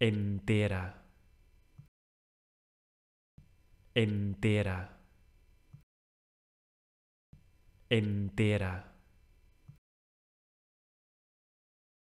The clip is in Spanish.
entera, entera, entera.